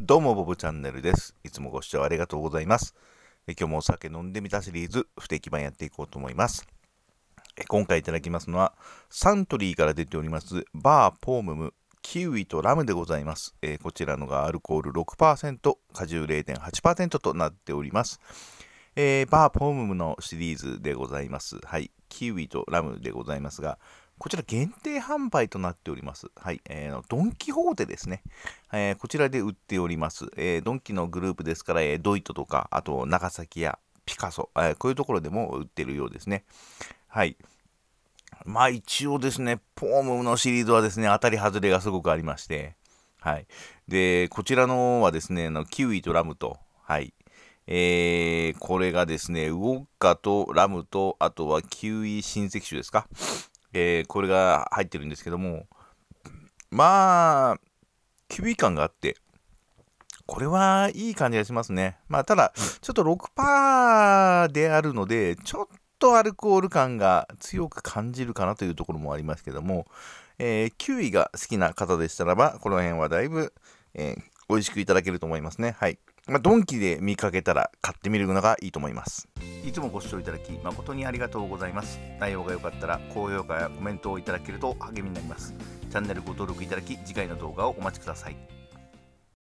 どうも、ボブチャンネルです。いつもご視聴ありがとうございます。え今日もお酒飲んでみたシリーズ、不定期版やっていこうと思います。え今回いただきますのは、サントリーから出ております、バーポームム、キウイとラムでございます。えこちらのがアルコール6%、果汁0.8%となっております。えー、バーポームムのシリーズでございます。はい、キウイとラムでございますが、こちら限定販売となっております。はい。えー、ドン・キホーテですね。えー、こちらで売っております。えー、ドンキのグループですから、えー、ドイトとか、あと長崎やピカソ、えー、こういうところでも売ってるようですね。はい。まあ一応ですね、ポームのシリーズはですね、当たり外れがすごくありまして、はい。で、こちらのはですね、のキウイとラムと、はい。えー、これがですね、ウォッカとラムと、あとはキウイ親戚種ですかえー、これが入ってるんですけどもまあキウイ感があってこれはいい感じがしますねまあただちょっと6%であるのでちょっとアルコール感が強く感じるかなというところもありますけども、えー、キウイが好きな方でしたらばこの辺はだいぶ、えー、美味しくいただけると思いますねはい、まあ、ドンキで見かけたら買ってみるのがいいと思いますいつもご視聴いただき誠にありがとうございます。内容が良かったら高評価やコメントをいただけると励みになります。チャンネルご登録いただき次回の動画をお待ちください。